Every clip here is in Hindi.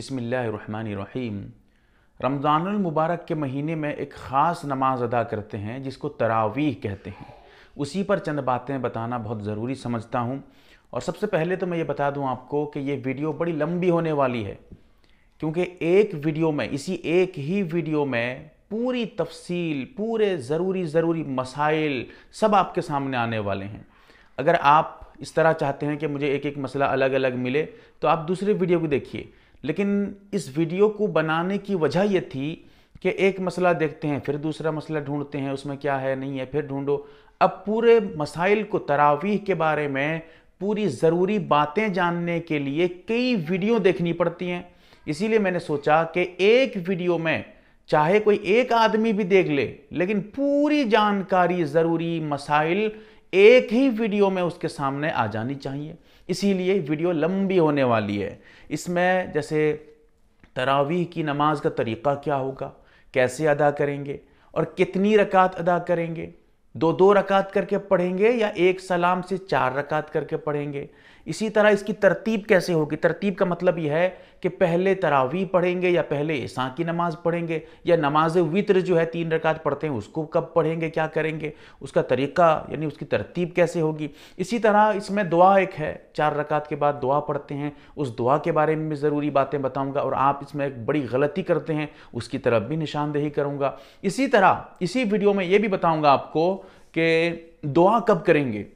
बिसमीम रमज़ानमबारक के महीने में एक ख़ास नमाज अदा करते हैं जिसको तरावीह कहते हैं उसी पर चंद बातें बताना बहुत ज़रूरी समझता हूँ और सबसे पहले तो मैं ये बता दूँ आपको कि ये वीडियो बड़ी लंबी होने वाली है क्योंकि एक वीडियो में इसी एक ही वीडियो में पूरी तफसील पूरे ज़रूरी ज़रूरी मसाइल सब आपके सामने आने वाले हैं अगर आप इस तरह चाहते हैं कि मुझे एक एक मसला अलग अलग मिले तो आप दूसरे वीडियो को देखिए लेकिन इस वीडियो को बनाने की वजह यह थी कि एक मसला देखते हैं फिर दूसरा मसला ढूंढते हैं उसमें क्या है नहीं है फिर ढूंढो अब पूरे मसाइल को तरावीह के बारे में पूरी ज़रूरी बातें जानने के लिए कई वीडियो देखनी पड़ती हैं इसीलिए मैंने सोचा कि एक वीडियो में चाहे कोई एक आदमी भी देख ले लेकिन पूरी जानकारी ज़रूरी मसाइल एक ही वीडियो में उसके सामने आ जानी चाहिए इसीलिए वीडियो लंबी होने वाली है इसमें जैसे तरावी की नमाज का तरीक़ा क्या होगा कैसे अदा करेंगे और कितनी रकात अदा करेंगे दो दो रकात करके पढ़ेंगे या एक सलाम से चार रकात करके पढ़ेंगे इसी तरह इसकी तरतीब कैसे होगी तरतीब का मतलब यह है कि पहले तरावी पढ़ेंगे या पहले ईसा की नमाज पढ़ेंगे या नमाज वित्र जो है तीन रकात पढ़ते हैं उसको कब पढ़ेंगे क्या करेंगे उसका तरीका यानी उसकी तरतीब कैसे होगी इसी तरह इसमें दुआ एक है चार रकात के बाद दुआ पढ़ते हैं उस दुआ के बारे में ज़रूरी बातें बताऊँगा और आप इसमें एक बड़ी गलती करते हैं उसकी तरफ भी निशानदेही करूँगा इसी तरह इसी वीडियो में ये भी बताऊँगा आपको कि दुआ कब करेंगे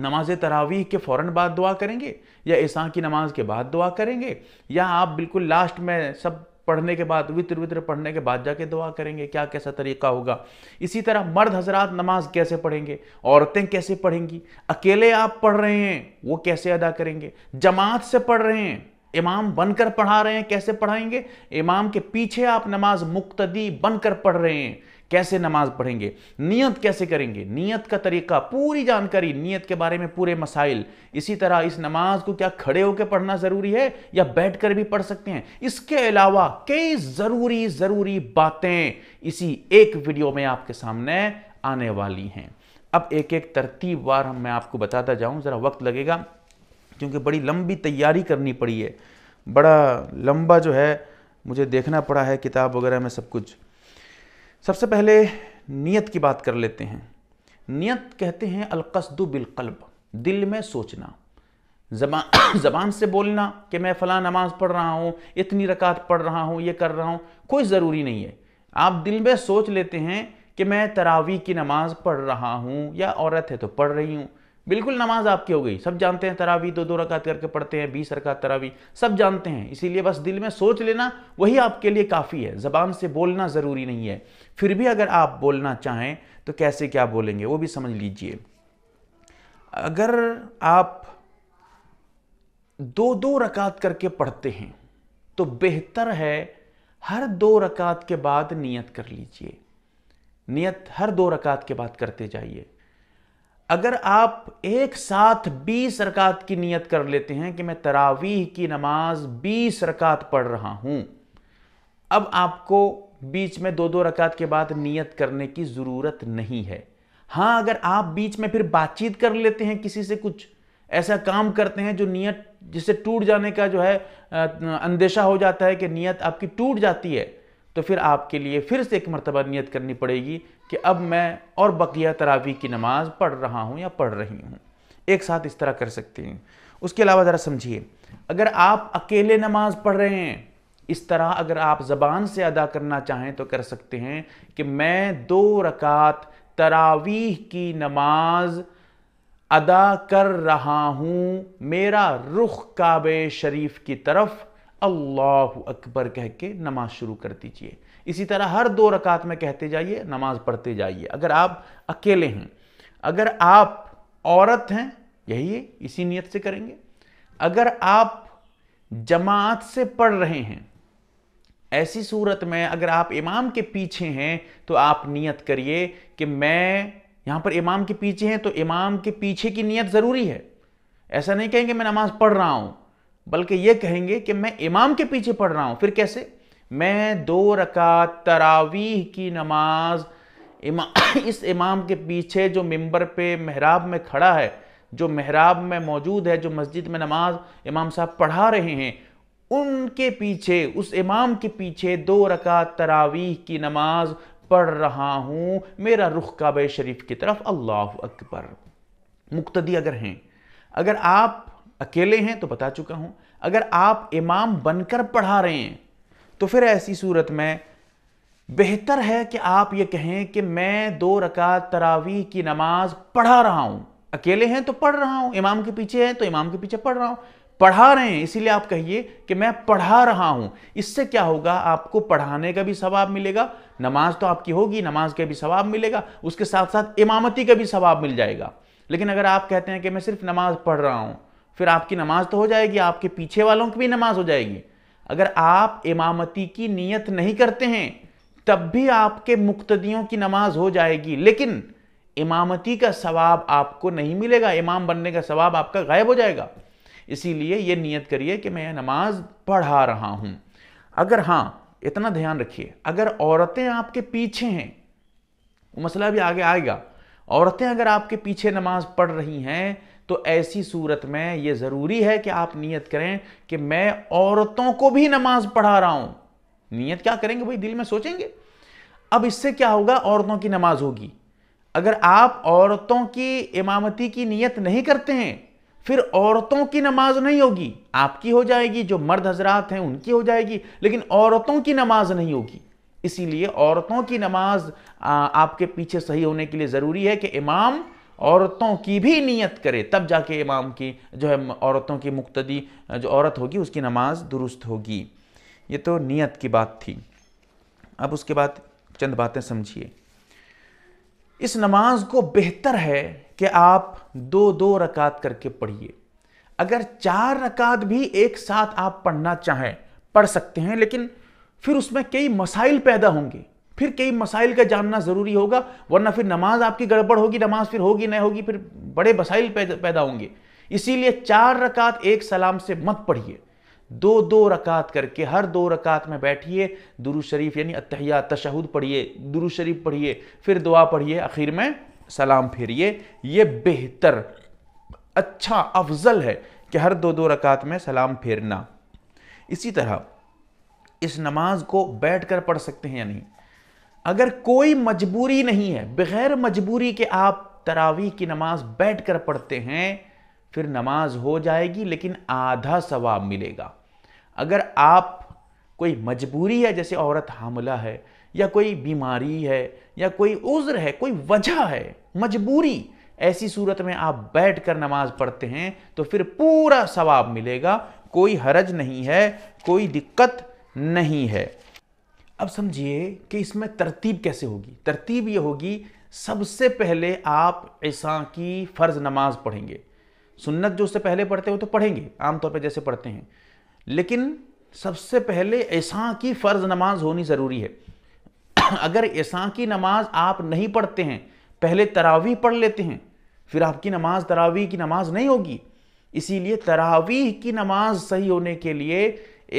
नमाज तरावीह के फ़ौर बाद दुआ करेंगे या ईसा की नमाज के बाद दुआ करेंगे या आप बिल्कुल लास्ट में सब पढ़ने के बाद वित्र वित्र पढ़ने के बाद जाके दुआ करेंगे क्या कैसा तरीका होगा इसी तरह मर्द हजरात नमाज कैसे पढ़ेंगे औरतें कैसे पढ़ेंगी अकेले आप पढ़ रहे हैं वो कैसे अदा करेंगे जमात से पढ़ रहे हैं इमाम बनकर पढ़ा रहे हैं कैसे पढ़ाएंगे इमाम के पीछे आप नमाज मुक्तदी बनकर पढ़ रहे हैं कैसे नमाज पढ़ेंगे नियत कैसे करेंगे नियत का तरीका पूरी जानकारी नियत के बारे में पूरे मसाइल इसी तरह इस नमाज को क्या खड़े होकर पढ़ना ज़रूरी है या बैठकर भी पढ़ सकते हैं इसके अलावा कई ज़रूरी ज़रूरी बातें इसी एक वीडियो में आपके सामने आने वाली हैं अब एक एक तरतीब वार मैं आपको बताता जाऊं ज़रा वक्त लगेगा क्योंकि बड़ी लंबी तैयारी करनी पड़ी है बड़ा लंबा जो है मुझे देखना पड़ा है किताब वगैरह में सब कुछ सबसे पहले नियत की बात कर लेते हैं नियत कहते हैं अलकसदु बिलकल्ब दिल में सोचना जबान से बोलना कि मैं फला नमाज़ पढ़ रहा हूँ इतनी रकात पढ़ रहा हूँ ये कर रहा हूँ कोई ज़रूरी नहीं है आप दिल में सोच लेते हैं कि मैं तरावी की नमाज़ पढ़ रहा हूँ या औरत है तो पढ़ रही हूँ बिल्कुल नमाज आपकी हो गई सब जानते हैं तरावी दो दो रकात करके पढ़ते हैं बीस रकात तरावी सब जानते हैं इसीलिए बस दिल में सोच लेना वही आपके लिए काफ़ी है ज़बान से बोलना ज़रूरी नहीं है फिर भी अगर आप बोलना चाहें तो कैसे क्या बोलेंगे वो भी समझ लीजिए अगर आप दो दो रकात करके पढ़ते हैं तो बेहतर है हर दो रकात के बाद नियत कर लीजिए नियत हर दो रकात के बाद करते जाइए अगर आप एक साथ 20 रकात की नियत कर लेते हैं कि मैं तरावीह की नमाज 20 रकात पढ़ रहा हूं अब आपको बीच में दो दो रकात के बाद नियत करने की ज़रूरत नहीं है हाँ अगर आप बीच में फिर बातचीत कर लेते हैं किसी से कुछ ऐसा काम करते हैं जो नियत जिसे टूट जाने का जो है अंदेशा हो जाता है कि नियत आपकी टूट जाती है तो फिर आपके लिए फिर से एक मरतबा नियत करनी पड़ेगी कि अब मैं और बकिया तरावी की नमाज़ पढ़ रहा हूँ या पढ़ रही हूँ एक साथ इस तरह कर सकते हैं उसके अलावा ज़रा समझिए अगर आप अकेले नमाज पढ़ रहे हैं इस तरह अगर आप ज़बान से अदा करना चाहें तो कर सकते हैं कि मैं दो रकात तरावीह की नमाज अदा कर रहा हूँ मेरा रुख काबे शरीफ की तरफ़ अल्लाह अकबर कह के नमाज शुरू कर दीजिए इसी तरह हर दो रकात में कहते जाइए नमाज पढ़ते जाइए अगर आप अकेले हैं अगर आप औरत हैं यही है इसी नीयत से करेंगे अगर आप जमात से पढ़ रहे हैं ऐसी सूरत में अगर आप इमाम के पीछे हैं तो आप नियत करिए कि मैं यहाँ पर इमाम के पीछे हैं तो इमाम के पीछे की नियत ज़रूरी है ऐसा नहीं कहेंगे मैं नमाज़ पढ़ रहा हूँ बल्कि ये कहेंगे कि मैं इमाम के पीछे पढ़ रहा हूँ फिर कैसे मैं दो रका तरावीह की नमाज इमा, इस इमाम के पीछे जो मिंबर पे महराब में खड़ा है जो महराब में मौजूद है जो मस्जिद में नमाज इमाम साहब पढ़ा रहे हैं उनके पीछे उस इमाम के पीछे दो रका तरावीह की नमाज पढ़ रहा हूँ मेरा रुख काब शरीफ की तरफ अल्लाह अकबर मुक्तदी अगर हैं अगर आप अकेले हैं तो बता चुका हूं अगर आप इमाम बनकर पढ़ा रहे हैं तो फिर ऐसी सूरत में बेहतर है कि आप ये कहें कि मैं दो रकात तरावी की नमाज पढ़ा रहा हूं अकेले हैं तो पढ़ रहा हूं इमाम के पीछे हैं तो इमाम के पीछे पढ़ रहा हूं पढ़ा रहे हैं इसीलिए आप कहिए कि मैं पढ़ा रहा हूं इससे क्या होगा आपको पढ़ाने का भी सवाब मिलेगा नमाज तो आपकी होगी नमाज का भी सवाब मिलेगा उसके साथ साथ इमामती का भी सवाब मिल जाएगा लेकिन अगर आप कहते हैं कि मैं सिर्फ नमाज पढ़ रहा हूं फिर आपकी नमाज तो हो जाएगी आपके पीछे वालों की भी नमाज हो जाएगी अगर आप इमामती की नीयत नहीं करते हैं तब भी आपके मुक्तदियों की नमाज हो जाएगी लेकिन इमामती का सवाब आपको नहीं मिलेगा इमाम बनने का सवाब आपका गायब हो जाएगा इसीलिए ये नियत करिए कि मैं नमाज पढ़ा रहा हूँ अगर हाँ इतना ध्यान रखिए अगर औरतें आपके पीछे हैं मसला भी आगे आएगा औरतें अगर आपके पीछे नमाज पढ़ रही हैं तो ऐसी सूरत में ये ज़रूरी है कि आप नियत करें कि मैं औरतों को भी नमाज पढ़ा रहा हूँ नियत क्या करेंगे भाई दिल में सोचेंगे अब इससे क्या होगा औरतों की नमाज होगी अगर आप औरतों की इमामती की नियत नहीं करते हैं फिर औरतों की नमाज नहीं होगी आपकी हो जाएगी जो मर्द हजरात हैं उनकी हो जाएगी लेकिन औरतों की नमाज नहीं होगी इसीलिए औरतों की नमाज आपके पीछे सही होने के लिए ज़रूरी है कि इमाम औरतों की भी नियत करे तब जाके इमाम की जो है औरतों की मुक्तदी जो औरत होगी उसकी नमाज दुरुस्त होगी ये तो नियत की बात थी अब उसके बाद चंद बातें समझिए इस नमाज को बेहतर है कि आप दो दो रकात करके पढ़िए अगर चार रकात भी एक साथ आप पढ़ना चाहें पढ़ सकते हैं लेकिन फिर उसमें कई मसाइल पैदा होंगे फिर कई मसाइल का जानना ज़रूरी होगा वरना फिर नमाज आपकी गड़बड़ होगी नमाज फिर होगी नहीं होगी फिर बड़े मसाइल पैदा होंगे इसीलिए चार रकात एक सलाम से मत पढ़िए दो दो रकात करके हर दो रकात में बैठिए दुरु शरीफ यानी अतहिया तशहद पढ़िए दुरु शरीफ पढ़िए फिर दुआ पढ़िए आखिर में सलाम फेरिए ये बेहतर अच्छा अफजल है कि हर दो दो रकात में सलाम फेरना इसी तरह इस नमाज को बैठ कर पढ़ सकते हैं या नहीं अगर कोई मजबूरी नहीं है बगैर मजबूरी के आप तरावी की नमाज बैठ कर पढ़ते हैं फिर नमाज हो जाएगी लेकिन आधा सवाब मिलेगा अगर आप कोई मजबूरी है जैसे औरत हामला है या कोई बीमारी है या कोई उज्र है कोई वजह है मजबूरी ऐसी सूरत में आप बैठ कर नमाज पढ़ते हैं तो फिर पूरा सवाब मिलेगा कोई हरज नहीं है कोई दिक्कत नहीं है अब समझिए कि इसमें तरतीब कैसे होगी तरतीब ये होगी सबसे पहले आप ऐसा की फ़र्ज़ नमाज पढ़ेंगे सुन्नत जो उससे पहले पढ़ते हो तो पढ़ेंगे आमतौर पर जैसे पढ़ते हैं लेकिन सबसे पहले ऐसा की फ़र्ज़ नमाज होनी ज़रूरी है अगर ऐसा की नमाज आप नहीं पढ़ते हैं पहले तरावी पढ़ लेते हैं फिर आपकी नमाज तरावी की नमाज नहीं होगी इसीलिए तरावी की नमाज सही होने के लिए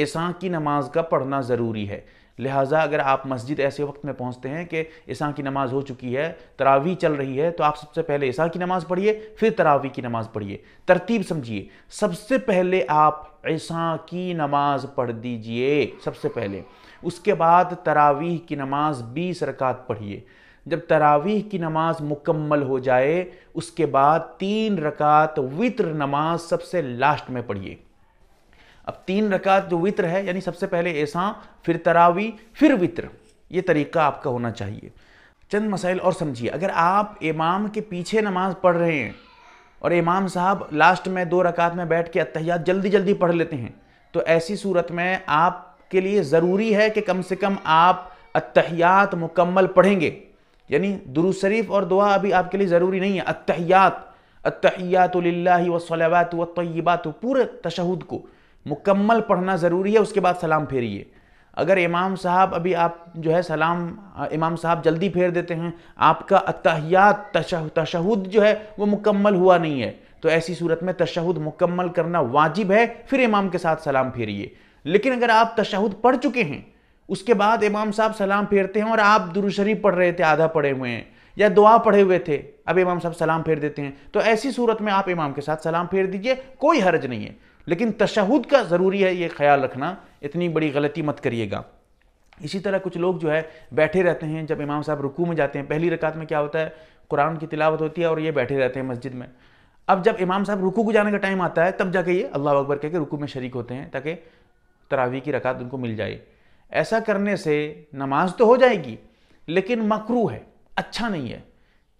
ऐसा की नमाज का पढ़ना ज़रूरी है लिहाजा अगर आप मस्जिद ऐसे वक्त में पहुंचते हैं कि ईसा की नमाज़ हो चुकी है तरावी चल रही है तो आप सबसे पहले ईसा की नमाज़ पढ़िए फिर तरावी की नमाज़ पढ़िए तरतीब समझिए सबसे पहले आप ईसा की नमाज़ पढ़ दीजिए सबसे पहले उसके बाद तरावीह की नमाज़ बीस रकात पढ़िए जब तरावीह की नमाज मुकम्मल हो जाए उसके बाद तीन रकात वित्र नमाज सबसे लास्ट में पढ़िए अब तीन रकात जो वित्र है यानी सबसे पहले ऐसा फिर तरावी फिर वित्र ये तरीका आपका होना चाहिए चंद मसाइल और समझिए अगर आप इमाम के पीछे नमाज पढ़ रहे हैं और इमाम साहब लास्ट में दो रकात में बैठ के अतहयात जल्दी जल्दी पढ़ लेते हैं तो ऐसी सूरत में आपके लिए ज़रूरी है कि कम से कम आप अतहयात मुकम्मल पढ़ेंगे यानी दुरुज शरीफ और दुआ अभी आपके लिए ज़रूरी नहीं है अतहयात अतहयात व सलावात व तयबात पूरे तशहद को मुकम्मल पढ़ना ज़रूरी है उसके बाद सलाम फेरिए अगर इमाम साहब अभी आप जो है सलाम इमाम साहब जल्दी फेर देते हैं आपका अतहियात तशहद जो है वो मुकम्मल हुआ नहीं है तो ऐसी सूरत में तशहद मुकम्मल करना वाजिब है फिर इमाम के साथ सलाम फेरिए लेकिन अगर आप तशहद पढ़ चुके हैं उसके बाद इमाम साहब सलाम फेरते हैं और आप दुरुशरीफ पढ़ रहे थे आधा पढ़े हुए हैं या दुआ पढ़े हुए थे अब इमाम साहब सलाम फेर देते हैं तो ऐसी सूरत में आप इमाम के साथ सलाम फेर दीजिए कोई हर्ज नहीं है लेकिन तशहद का ज़रूरी है ये ख्याल रखना इतनी बड़ी गलती मत करिएगा इसी तरह कुछ लोग जो है बैठे रहते हैं जब इमाम साहब रुकू में जाते हैं पहली रकात में क्या होता है कुरान की तिलावत होती है और ये बैठे रहते हैं मस्जिद में अब जब इमाम साहब रुकू को जाने का टाइम आता है तब जाके ये अल्लाह अकबर कह के रुकू में शरीक होते हैं ताकि तरावी की रकात उनको मिल जाए ऐसा करने से नमाज तो हो जाएगी लेकिन मकरू है अच्छा नहीं है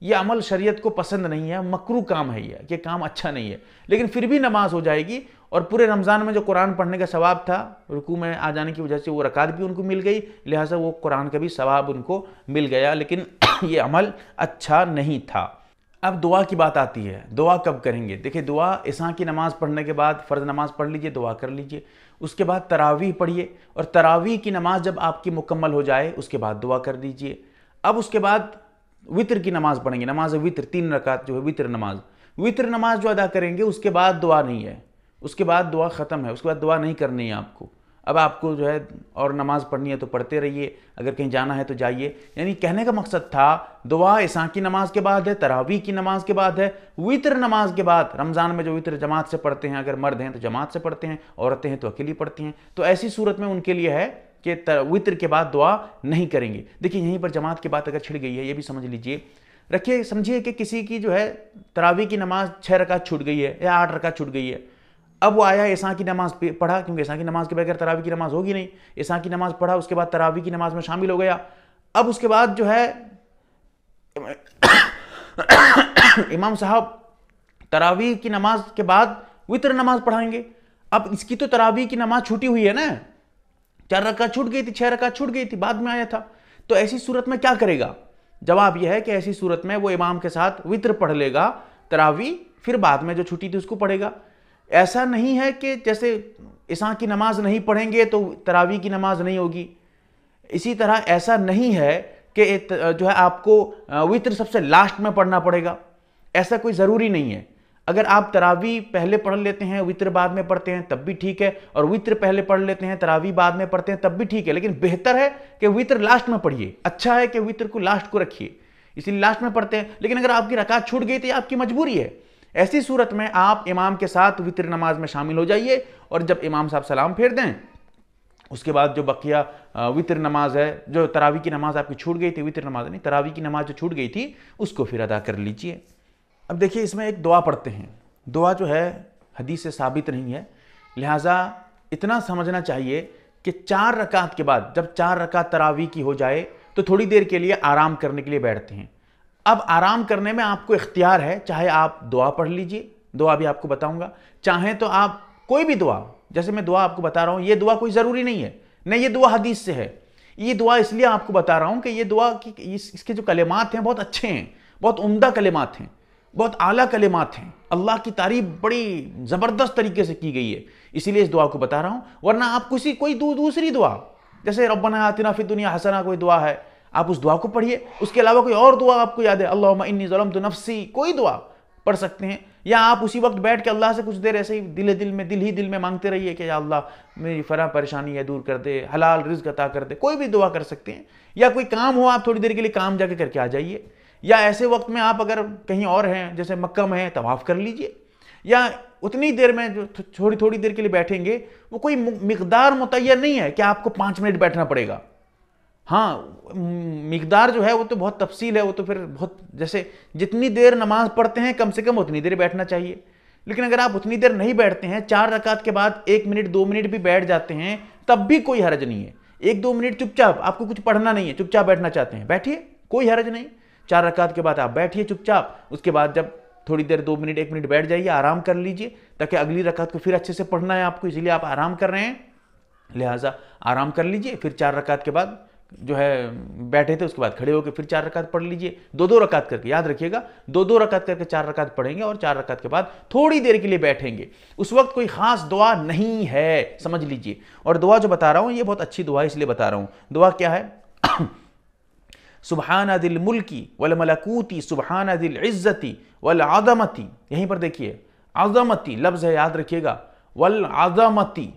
ये अमल शरीयत को पसंद नहीं है मकरू काम है ये कि काम अच्छा नहीं है लेकिन फिर भी नमाज हो जाएगी और पूरे रमज़ान में जो कुरान पढ़ने का सवाब था रुकू में आ जाने की वजह से वो रकात भी उनको मिल गई लिहाजा वो कुरान का भी सवाब उनको मिल गया लेकिन ये अमल अच्छा नहीं था अब दुआ की बात आती है दुआ कब करेंगे देखिए दुआ ईसा की नमाज़ पढ़ने के बाद फ़र्ज़ नमाज़ पढ़ लीजिए दुआ कर लीजिए उसके बाद तरावीह पढ़िए और तरावीह की नमाज़ जब आपकी मुकम्मल हो जाए उसके बाद दुआ कर दीजिए अब उसके बाद वितर की नमाज पढ़ेंगे नमाज वितर तीन रकात जो है वितर नमाज वितर नमाज जो अदा करेंगे उसके बाद दुआ नहीं है उसके बाद दुआ ख़त्म है उसके बाद दुआ नहीं करनी है आपको अब आपको जो है और नमाज़ पढ़नी है तो पढ़ते रहिए अगर कहीं जाना है तो जाइए यानी कहने का मकसद था दुआ ईसा की नमाज के बाद है तरावी की नमाज के बाद है वितर नमाज के बाद रमज़ान में जो वितर जमात से पढ़ते हैं अगर मर्द हैं तो जमात से पढ़ते हैं औरतें हैं तो अकेली पढ़ती हैं तो ऐसी सूरत में उनके लिए है के वित्र के बाद दुआ नहीं करेंगे देखिए यहीं पर जमात की बात अगर छिड़ गई है ये भी समझ लीजिए रखिए समझिए कि किसी की जो है तरावी की नमाज छः रकात छूट गई है या आठ रकात छूट गई है अब वो आया ऐसा की नमाज पढ़ा क्योंकि ऐसा की नमाज के बगैर तरावी की नमाज होगी नहीं ऐसा की नमाज पढ़ा उसके बाद तरावी की नमाज में शामिल हो गया अब उसके बाद जो है इमाम साहब तरावी की नमाज के बाद वितर नमाज पढ़ाएंगे अब इसकी तो तरावी की नमाज छूटी हुई है ना चार रखा छूट गई थी छह रखा छूट गई थी बाद में आया था तो ऐसी सूरत में क्या करेगा जवाब यह है कि ऐसी सूरत में वो इमाम के साथ वित्र पढ़ लेगा तरावी फिर बाद में जो छुट्टी थी उसको पढ़ेगा ऐसा नहीं है कि जैसे ईसा की नमाज नहीं पढ़ेंगे तो तरावी की नमाज नहीं होगी इसी तरह ऐसा नहीं है कि जो है आपको वित्र सबसे लास्ट में पढ़ना पड़ेगा ऐसा कोई ज़रूरी नहीं है अगर आप तरावी पहले पढ़ लेते हैं वित्र बाद में पढ़ते हैं तब भी ठीक है और वित्र पहले पढ़ लेते हैं तरावी बाद में पढ़ते हैं तब भी ठीक है लेकिन बेहतर है कि वित्र लास्ट में पढ़िए अच्छा है कि वित्र को लास्ट को रखिए इसलिए लास्ट में पढ़ते हैं लेकिन अगर आपकी रकात छूट गई तो आपकी मजबूरी है ऐसी सूरत में आप इमाम के साथ वित्र नमाज में शामिल हो जाइए और जब इमाम साहब सलाम फेर दें उसके बाद जो बकिया वितर नमाज है जो तरावी की नमाज आपकी छूट गई थी वितर नमाज नहीं तरावी की नमाज जो छूट गई थी उसको फिर अदा कर लीजिए अब देखिए इसमें एक दुआ पढ़ते हैं दुआ जो है हदीस से साबित नहीं है लिहाजा इतना समझना चाहिए कि चार रकात के बाद जब चार रकात तरावी की हो जाए तो थोड़ी देर के लिए आराम करने के लिए बैठते हैं अब आराम करने में आपको इख्तियार है चाहे आप दुआ पढ़ लीजिए दुआ भी आपको बताऊंगा चाहे तो आप कोई भी दुआ जैसे मैं दुआ आपको बता रहा हूँ ये दुआ कोई ज़रूरी नहीं है नहीं ये दुआ हदीस से है ये दुआ इसलिए आपको बता रहा हूँ कि ये दुआ की इसके जो कलेमात हैं बहुत अच्छे हैं बहुत उम्दा कलेमात हैं बहुत आला कलेमात हैं अल्लाह की तारीफ बड़ी ज़बरदस्त तरीके से की गई है इसीलिए इस दुआ को बता रहा हूँ वरना आप किसी कोई दू, दूसरी दुआ जैसे रबना आतना फिर दुनिया हसना कोई दुआ है आप उस दुआ को पढ़िए उसके अलावा कोई और दुआ आपको याद है अल्लाह इन्नी ज़लम तो नफसी कोई दुआ पढ़ सकते हैं या आप उसी वक्त बैठ के अल्लाह से कुछ देर ऐसे ही दिल दिल में दिल ही दिल में मांगते रहिए कि या अल्लाह मेरी फरा परेशानी है दूर कर दे हलाल रिज्क अता कर दे कोई भी दुआ कर सकते हैं या कोई काम हो आप थोड़ी देर के लिए काम जाके करके आ जाइए या ऐसे वक्त में आप अगर कहीं और हैं जैसे मक्का में हैं तवाफ़ तो कर लीजिए या उतनी देर में जो थोड़ी थोड़ी देर के लिए बैठेंगे वो कोई मकदार मुतैया नहीं है कि आपको पाँच मिनट बैठना पड़ेगा हाँ मकदार जो है वो तो बहुत तफसील है वो तो फिर बहुत जैसे जितनी देर नमाज पढ़ते हैं कम से कम उतनी देर बैठना चाहिए लेकिन अगर आप उतनी देर नहीं बैठते हैं चार रकात के बाद एक मिनट दो मिनट भी बैठ जाते हैं तब भी कोई हरज नहीं है एक दो मिनट चुपचाप आपको कुछ पढ़ना नहीं है चुपचाप बैठना चाहते हैं बैठिए कोई हरज नहीं चार रकात के बाद आप बैठिए चुपचाप उसके बाद जब थोड़ी देर दो मिनट एक मिनट बैठ जाइए आराम कर लीजिए ताकि अगली रकात को फिर अच्छे से पढ़ना है आपको इसलिए आप आराम कर रहे हैं लिहाजा आराम कर लीजिए फिर चार रकात के बाद जो है बैठे थे उसके बाद खड़े होकर फिर चार रकात पढ़ लीजिए दो दो रकात करके याद रखिएगा दो दो रकात करके चार रकात पढ़ेंगे और चार रकात के बाद थोड़ी देर के लिए बैठेंगे उस वक्त कोई खास दुआ नहीं है समझ लीजिए और दुआ जो बता रहा हूँ ये बहुत अच्छी दुआ है इसलिए बता रहा हूँ दुआ क्या है सुबहाना दिल मुल्की वल मलकूती सुबहाना दिल इज़्ज़ती वल आदमती यहीं पर देखिए आज़मती लफ्ज़ है याद रखिएगा वल आज़मती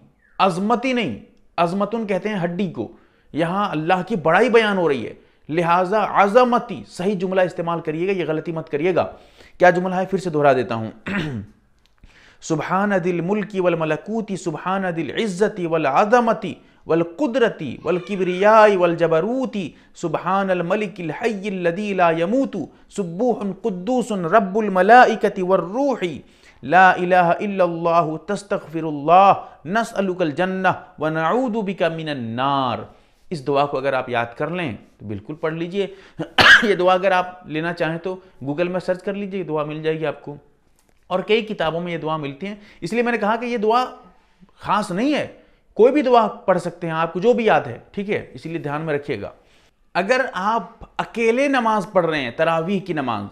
अज़मती नहीं अज़मतुन कहते हैं हड्डी को यहाँ अल्लाह की बड़ाई बयान हो रही है लिहाजा आज़मती सही जुमला इस्तेमाल करिएगा ये गलती मत करिएगा क्या जुमला है फिर से दोहरा देता हूँ सुबहान दिल मुल्की वल मलकूती सुबहान दिल इज़्ज़ती वल आज़मती वल कुदरती वल किबरियाई वल जबरूती सुबहान अल मलिक अल अल हय मलिकिल ला यमूतु सुब्बूहुन कुद्दूसन रब्बुल मलाइकति वर्रूही ला इलाहा इल्लल्लाहु तस्तगफिरुल्लाह नसअलुकल जन्नह व नऊदु बिका मिनन नार इस दुआ को अगर आप याद कर लें तो बिल्कुल पढ़ लीजिए यह दुआ अगर आप लेना चाहें तो गूगल में सर्च कर लीजिए दुआ मिल जाएगी आपको और कई किताबों में ये दुआ मिलती हैं इसलिए मैंने कहा कि ये दुआ खास नहीं है कोई भी दुआ पढ़ सकते हैं आपको जो भी याद है ठीक है इसीलिए ध्यान में रखिएगा अगर आप अकेले नमाज पढ़ रहे हैं तरावीह की नमाज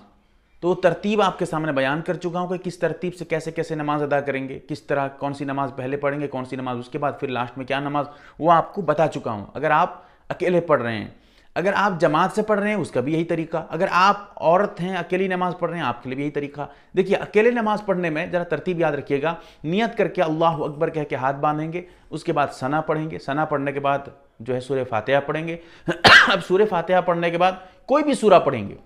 तो तरतीब आपके सामने बयान कर चुका हूं कि किस तरतीब से कैसे कैसे नमाज अदा करेंगे किस तरह कौन सी नमाज पहले पढ़ेंगे कौन सी नमाज उसके बाद फिर लास्ट में क्या नमाज वो आपको बता चुका हूं अगर आप अकेले पढ़ रहे हैं अगर आप जमात से पढ़ रहे हैं उसका भी यही तरीका अगर आप औरत हैं अकेली नमाज पढ़ रहे हैं आपके लिए भी यही तरीका देखिए अकेले नमाज पढ़ने में ज़रा तरतीब याद रखिएगा नियत करके अल्लाह अकबर कह के हाथ बांधेंगे उसके बाद सना पढ़ेंगे सना पढ़ने के बाद जो है सूर्य फातह पढ़ेंगे अब सूर्य फातहा पढ़ने के बाद कोई भी सूरा पढ़ेंगे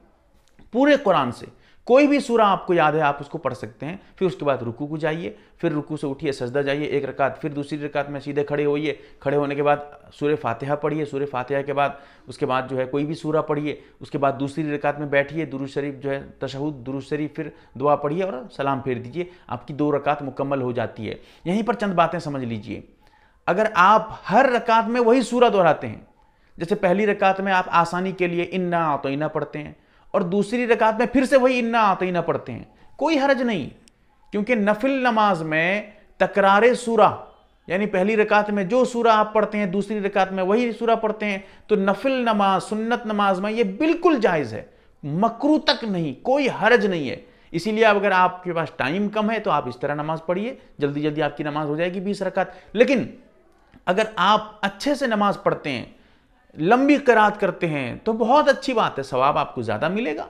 पूरे कुरान से कोई भी सूरा आपको याद है आप उसको पढ़ सकते हैं फिर उसके बाद रुकू को जाइए फिर रुकू से उठिए सजदा जाइए एक रकात फिर दूसरी रकात में सीधे खड़े होइए खड़े होने के बाद सूर्य फातिहा पढ़िए सूर्य फातिहा के बाद उसके बाद जो है कोई भी सूरा पढ़िए उसके बाद दूसरी रकात में बैठिए दुरुज शरीफ जो है तशहद दुरुज शरीफ फिर दुआ पढ़िए और सलाम फेर दीजिए आपकी दो रकात मुकम्मल हो जाती है यहीं पर चंद बातें समझ लीजिए अगर आप हर रकात में वही सूरा दोहराते हैं जैसे पहली रकात में आप आसानी के लिए इन्ना तो इन्ना पढ़ते हैं और दूसरी रकात में फिर से वही इन्ना आते ही ना पढ़ते हैं कोई हरज नहीं क्योंकि नफिल नमाज में तकरार सूरा यानी पहली रकात में जो सूरा आप पढ़ते हैं दूसरी रकात में वही सूरा पढ़ते हैं तो नफिल नमाज सुन्नत नमाज में ये बिल्कुल जायज़ है मकरू तक नहीं कोई हरज नहीं है इसीलिए अब अगर आपके पास टाइम कम है तो आप इस तरह नमाज पढ़िए जल्दी जल्दी आपकी नमाज हो जाएगी बीस रकात लेकिन अगर आप अच्छे से नमाज पढ़ते हैं लंबी करात करते हैं तो बहुत अच्छी बात है सवाब आपको ज़्यादा मिलेगा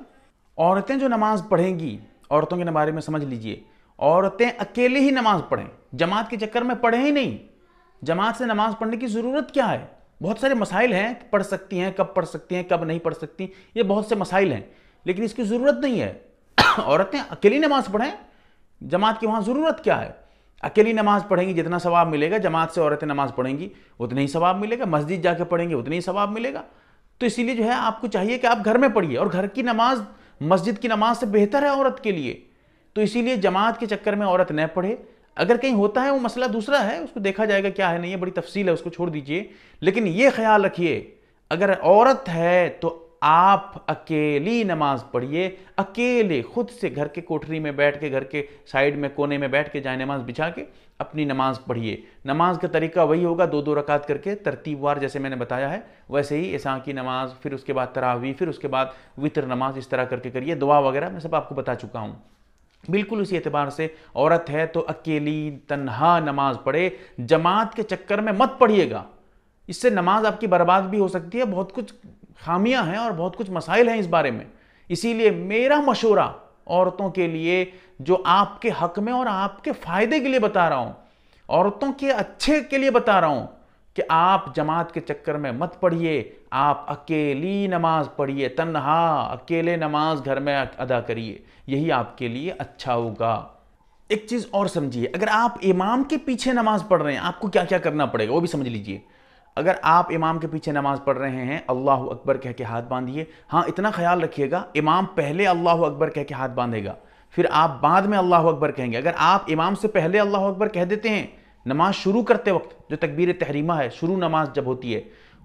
औरतें जो नमाज पढ़ेंगी औरतों के बारे में समझ लीजिए औरतें अकेले ही नमाज पढ़ें जमात के चक्कर में पढ़ें ही नहीं जमात से नमाज पढ़ने की ज़रूरत क्या है बहुत सारे मसाइल हैं पढ़ सकती हैं कब पढ़ सकती हैं कब नहीं पढ़ सकती ये बहुत से मसाइल हैं लेकिन इसकी ज़रूरत नहीं है औरतें अकेली नमाज पढ़ें जमात की वहाँ ज़रूरत क्या है अकेली नमाज पढ़ेंगी जितना सवाब मिलेगा जमात से औरतें नमाज पढ़ेंगी उतना ही सवाब मिलेगा मस्जिद जाके पढ़ेंगे उतना ही सवाब मिलेगा तो इसीलिए जो है आपको चाहिए कि आप घर में पढ़िए और घर की नमाज मस्जिद की नमाज से बेहतर है औरत के लिए तो इसीलिए जमात के चक्कर में औरत न पढ़े अगर कहीं होता है वो मसला दूसरा है उसको देखा जाएगा क्या है नहीं है बड़ी तफसील है उसको छोड़ दीजिए लेकिन ये ख्याल रखिए अगर औरत है तो आप अकेली नमाज पढ़िए अकेले खुद से घर के कोठरी में बैठ के घर के साइड में कोने में बैठ के जाए नमाज बिछा के अपनी नमाज पढ़िए नमाज का तरीका वही होगा दो दो रकात करके तरतीबवार जैसे मैंने बताया है वैसे ही ऐसा की नमाज फिर उसके बाद तरावी फिर उसके बाद वितर नमाज इस तरह करके करिए दुआ वगैरह मैं सब आपको बता चुका हूँ बिल्कुल उसी एतबार से औरत है तो अकेली तन्हा नमाज पढ़े जमात के चक्कर में मत पढ़िएगा इससे नमाज आपकी बर्बाद भी हो सकती है बहुत कुछ खामियां हैं और बहुत कुछ मसाइल हैं इस बारे में इसीलिए मेरा मशूरा औरतों के लिए जो आपके हक में और आपके फायदे के लिए बता रहा हूं औरतों के अच्छे के लिए बता रहा हूं कि आप जमात के चक्कर में मत पढ़िए आप अकेली नमाज पढ़िए तन्हा अकेले नमाज घर में अदा करिए यही आपके लिए अच्छा होगा एक चीज़ और समझिए अगर आप इमाम के पीछे नमाज पढ़ रहे हैं आपको क्या क्या करना पड़ेगा वो भी समझ लीजिए अगर आप इमाम के पीछे नमाज़ पढ़ रहे हैं अल्लाह अकबर कह के हाथ बांधिए हाँ इतना ख्याल रखिएगा इमाम पहले अल्लाह अकबर कह के हाथ बांधेगा फिर आप बाद में अल्लाह अकबर कहेंगे अगर आप इमाम से पहले अल्लाह अकबर कह देते हैं नमाज शुरू करते वक्त जो तकबीर तहरीमा है शुरू नमाज जब होती है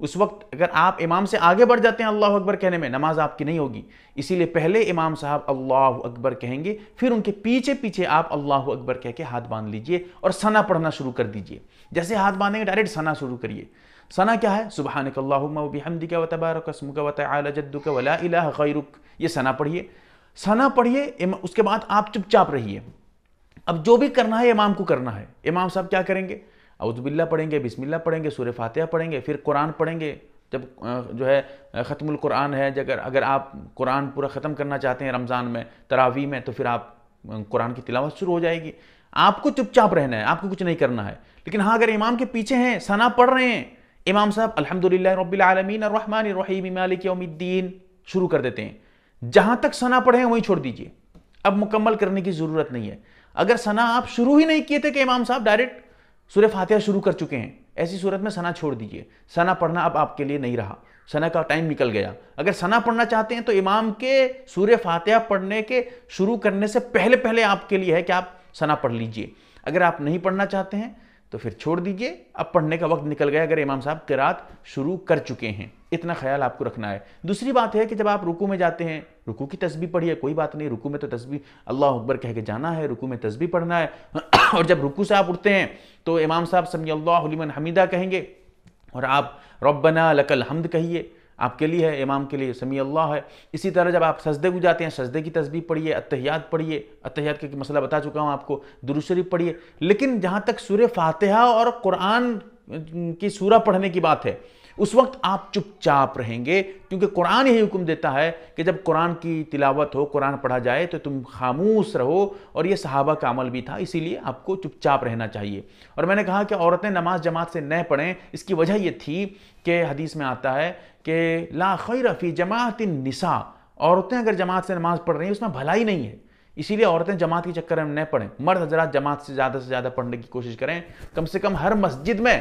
उस वक्त अगर आप इमाम से आगे बढ़ जाते हैं अल्लाह अकबर कहने में नमाज आपकी नहीं होगी इसीलिए पहले इमाम साहब अल्लाह अकबर कहेंगे फिर उनके पीछे पीछे आप अल्लाह अकबर कह के हाथ बांध लीजिए और सना पढ़ना शुरू कर दीजिए जैसे हाथ बांधेंगे डायरेक्ट सना शुरू करिए सना क्या है सुबह नकल्लाबिहमदी का वतबारक असमुक वतल जद्दुक वला गैरुक ये सना पढ़िए सना पढ़िए उसके बाद आप चुपचाप रहिए अब जो भी करना है इमाम को करना है इमाम साहब क्या करेंगे अउदबिल्ला पढ़ेंगे बिस्मिल्ला पढ़ेंगे सूर्य फातह पढ़ेंगे फिर कुरान पढ़ेंगे जब जो है ख़त्मुल कुरान है जगह अगर आप कुरान पूरा ख़त्म करना चाहते हैं रमज़ान में तरावी में तो फिर आप कुरान की तिलावत शुरू हो जाएगी आपको चुपचाप रहना है आपको कुछ नहीं करना है लेकिन हाँ अगर इमाम के पीछे हैं सना पढ़ रहे हैं इमाम साहब अलहमदिल्ला रबीआलमीन रहमान मालिक शुरू कर देते हैं जहाँ तक सना पढ़े वहीं छोड़ दीजिए अब मुकम्मल करने की ज़रूरत नहीं है अगर सना आप शुरू ही नहीं किए थे कि इमाम साहब डायरेक्ट सूर्य फातिहा शुरू कर चुके हैं ऐसी सूरत में सना छोड़ दीजिए सना पढ़ना अब आपके लिए नहीं रहा सना का टाइम निकल गया अगर सना पढ़ना चाहते हैं तो इमाम के सूर्य फातिहा पढ़ने के शुरू करने से पहले पहले आपके लिए है कि आप सना पढ़ लीजिए अगर आप नहीं पढ़ना चाहते हैं तो फिर छोड़ दीजिए अब पढ़ने का वक्त निकल गया अगर इमाम साहब किरात शुरू कर चुके हैं इतना ख्याल आपको रखना है दूसरी बात है कि जब आप रुकू में जाते हैं रुकू की तस्वीर पढ़िए कोई बात नहीं रुकू में तो तस्वीर अल्लाह अकबर कह के जाना है रुकू में तस्वीर पढ़ना है और जब रुकू से आप उठते हैं तो इमाम साहब समी हमीदा कहेंगे और आप रब्बना लकल हमद कहिए आपके लिए है इमाम के लिए समी अल्लाह है इसी तरह जब आप सजदे को जाते हैं सजदे की तस्वीर पढ़िए अतहयात पढ़िए अतहयात का मसला बता चुका हूँ आपको दुरुशरी पढ़िए लेकिन जहाँ तक सूर्य फातहा और कुरान की सूरा पढ़ने की बात है उस वक्त आप चुपचाप रहेंगे क्योंकि कुरान यही हुक्म देता है कि जब कुरान की तिलावत हो कुरान पढ़ा जाए तो तुम खामोश रहो और ये सहाबा का अमल भी था इसीलिए आपको चुपचाप रहना चाहिए और मैंने कहा कि औरतें नमाज जमात से न पढ़ें इसकी वजह ये थी कि हदीस में आता है कि ला खैर फी जमात निसा औरतें अगर जमात से नमाज पढ़ रही हैं उसमें भलाई नहीं है इसीलिए औरतें जमात के चक्कर में न पढ़ें मर्द हजरात जमात से ज़्यादा से ज़्यादा पढ़ने की कोशिश करें कम से कम हर मस्जिद में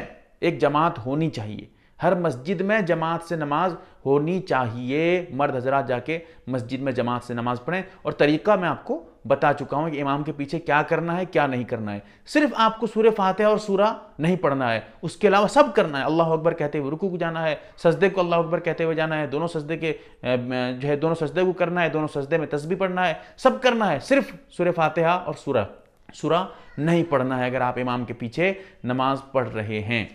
एक जमात होनी चाहिए हर मस्जिद में जमात से नमाज होनी चाहिए मर्द हजरात जाके मस्जिद में जमात से नमाज पढ़ें और तरीका मैं आपको बता चुका हूं कि इमाम के पीछे क्या करना है क्या नहीं करना है सिर्फ आपको सूर्य फातह और सूरा नहीं पढ़ना है उसके अलावा सब करना है अल्लाह अकबर कहते हुए रुकू को जाना है सजदे को अल्लाह अकबर कहते हुए जाना है दोनों सजदे के जो है दोनों सजदे को करना है दोनों सजदे में तस्बी पढ़ना है सब करना है सिर्फ सूर्य फातहा और सूरा सूरा नहीं पढ़ना है अगर आप इमाम के पीछे नमाज पढ़ रहे हैं